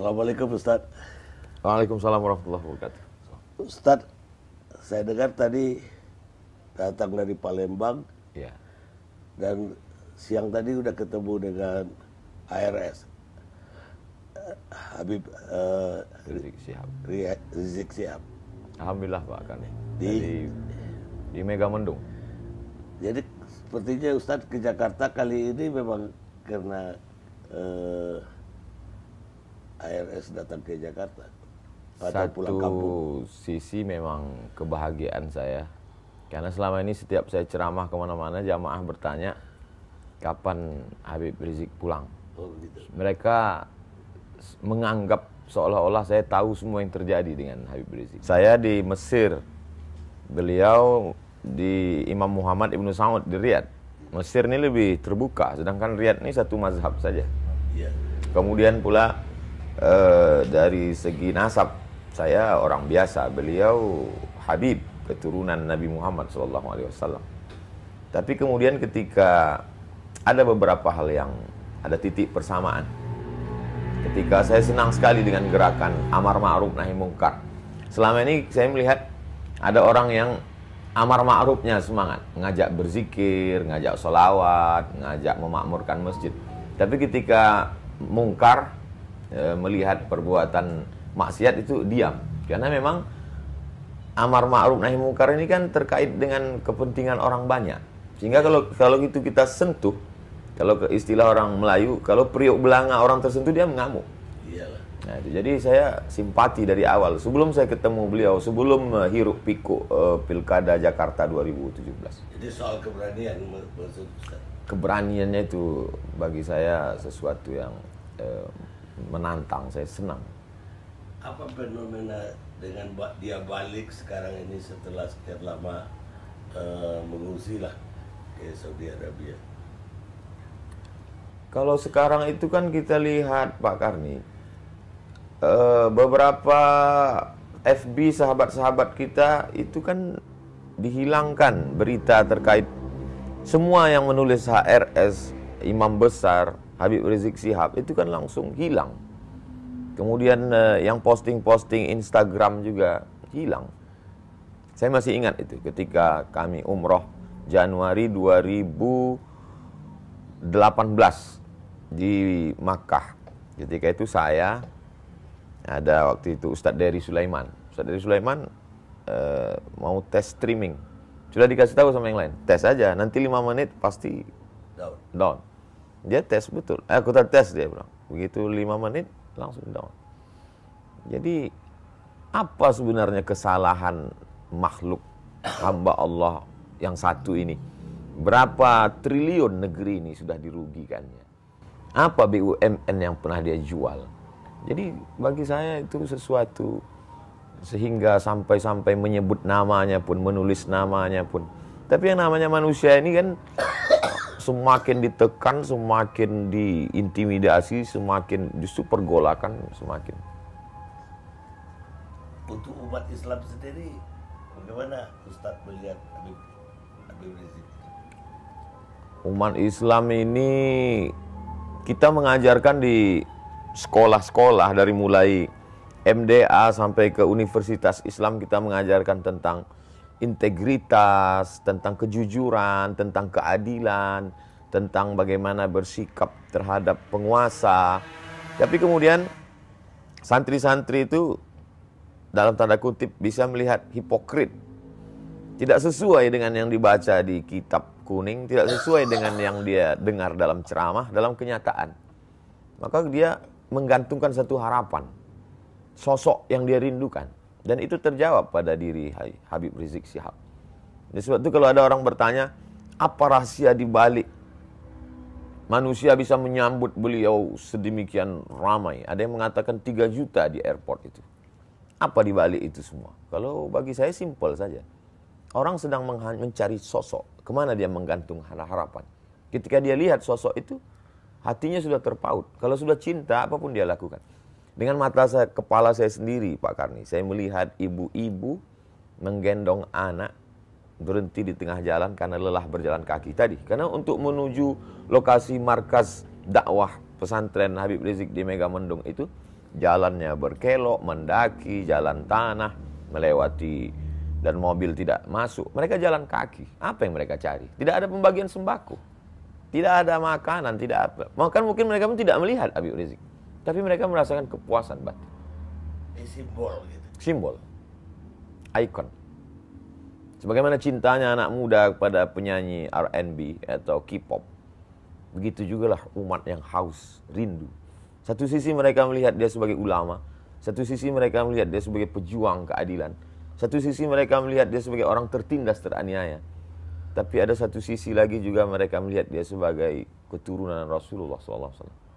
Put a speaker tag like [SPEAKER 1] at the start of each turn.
[SPEAKER 1] Assalamualaikum Ustaz.
[SPEAKER 2] Waalaikumsalam warahmatullahi wabarakatuh.
[SPEAKER 1] Ustaz, saya dengar tadi datang dari Palembang. Ya. Dan siang tadi udah ketemu dengan ARS. Habib uh, Rizik Sihab. Rizik Sihab. Alhamdulillah Pak Kani. Di, di, di Megamendung. Jadi sepertinya Ustadz ke Jakarta kali ini memang karena uh, ARS datang ke Jakarta? Satu kampung?
[SPEAKER 2] sisi memang kebahagiaan saya. Karena selama ini setiap saya ceramah kemana-mana, jamaah bertanya, kapan Habib Rizik pulang? Oh, gitu. Mereka menganggap seolah-olah saya tahu semua yang terjadi dengan Habib Rizik. Saya di Mesir, beliau di Imam Muhammad Ibnu Saud di Riyadh. Mesir ini lebih terbuka, sedangkan Riyadh ini satu mazhab saja. Iya. Kemudian pula Eh, dari segi nasab saya orang biasa, beliau Habib keturunan Nabi Muhammad SAW. Tapi kemudian ketika ada beberapa hal yang ada titik persamaan. Ketika saya senang sekali dengan gerakan Amar Ma'ruf Nahi Mungkar. Selama ini saya melihat ada orang yang Amar Ma'rufnya semangat, ngajak berzikir, ngajak solawat, ngajak memakmurkan masjid. Tapi ketika mungkar, e, melihat perbuatan maksiat itu diam karena memang amar ma'ruf nahi mungkar ini kan terkait dengan kepentingan orang banyak sehingga kalau kalau itu kita sentuh kalau ke istilah orang Melayu kalau priok belanga orang tersentuh dia mengamuk Nah, itu, jadi saya simpati dari awal. Sebelum saya ketemu beliau, sebelum uh, hiruk pikuk uh, Pilkada Jakarta 2017. Jadi
[SPEAKER 1] soal keberanian maksud
[SPEAKER 2] Keberaniannya itu bagi saya sesuatu yang uh, menantang, saya senang.
[SPEAKER 1] Apa fenomena dengan dia balik sekarang ini setelah sekian lama uh, mengungsi lah ke Saudi Arabia?
[SPEAKER 2] Kalau sekarang itu kan kita lihat Pak Karni, uh, beberapa FB sahabat-sahabat kita itu kan dihilangkan berita terkait semua yang menulis HRS imam besar Habib Rizik Sihab itu kan langsung hilang. Kemudian uh, yang posting-posting Instagram juga hilang. Saya masih ingat itu ketika kami umroh Januari 2018 di Makkah. Ketika itu saya ada waktu itu Ustadz Dery Sulaiman. Ustadz Dery Sulaiman uh, mau tes streaming. Sudah dikasih tahu sama yang lain, tes aja. Nanti lima menit pasti down. down dia tes betul. Eh, aku tes dia bro. Begitu lima menit langsung down. Jadi apa sebenarnya kesalahan makhluk hamba Allah yang satu ini? Berapa triliun negeri ini sudah dirugikannya? Apa BUMN yang pernah dia jual? Jadi bagi saya itu sesuatu sehingga sampai-sampai menyebut namanya pun, menulis namanya pun. Tapi yang namanya manusia ini kan semakin ditekan, semakin diintimidasi, semakin justru pergolakan semakin.
[SPEAKER 1] Untuk umat Islam sendiri, bagaimana Ustaz melihat Habib, Habib Rizik?
[SPEAKER 2] Umat Islam ini kita mengajarkan di sekolah-sekolah dari mulai MDA sampai ke Universitas Islam kita mengajarkan tentang integritas, tentang kejujuran, tentang keadilan, tentang bagaimana bersikap terhadap penguasa. Tapi kemudian santri-santri itu dalam tanda kutip bisa melihat hipokrit. Tidak sesuai dengan yang dibaca di kitab kuning, tidak sesuai dengan yang dia dengar dalam ceramah, dalam kenyataan. Maka dia menggantungkan satu harapan. Sosok yang dia rindukan. Dan itu terjawab pada diri Habib Rizik Sihab. Jadi sebab itu kalau ada orang bertanya, apa rahasia di balik manusia bisa menyambut beliau sedemikian ramai? Ada yang mengatakan 3 juta di airport itu. Apa di balik itu semua? Kalau bagi saya simpel saja. Orang sedang mencari sosok, kemana dia menggantung harapan. Ketika dia lihat sosok itu, hatinya sudah terpaut. Kalau sudah cinta, apapun dia lakukan. Dengan mata saya, kepala saya sendiri, Pak Karni, saya melihat ibu-ibu menggendong anak berhenti di tengah jalan karena lelah berjalan kaki tadi. Karena untuk menuju lokasi markas dakwah pesantren Habib Rizik di Megamendung itu jalannya berkelok, mendaki, jalan tanah, melewati dan mobil tidak masuk. Mereka jalan kaki. Apa yang mereka cari? Tidak ada pembagian sembako. Tidak ada makanan, tidak apa. Makan mungkin mereka pun tidak melihat Habib Rizik. Tapi mereka merasakan kepuasan batin.
[SPEAKER 1] Ini simbol gitu.
[SPEAKER 2] Simbol. Icon. Sebagaimana cintanya anak muda kepada penyanyi R&B atau K-pop. Begitu juga lah umat yang haus, rindu. Satu sisi mereka melihat dia sebagai ulama, satu sisi mereka melihat dia sebagai pejuang keadilan, satu sisi mereka melihat dia sebagai orang tertindas teraniaya. Tapi ada satu sisi lagi juga mereka melihat dia sebagai keturunan Rasulullah SAW.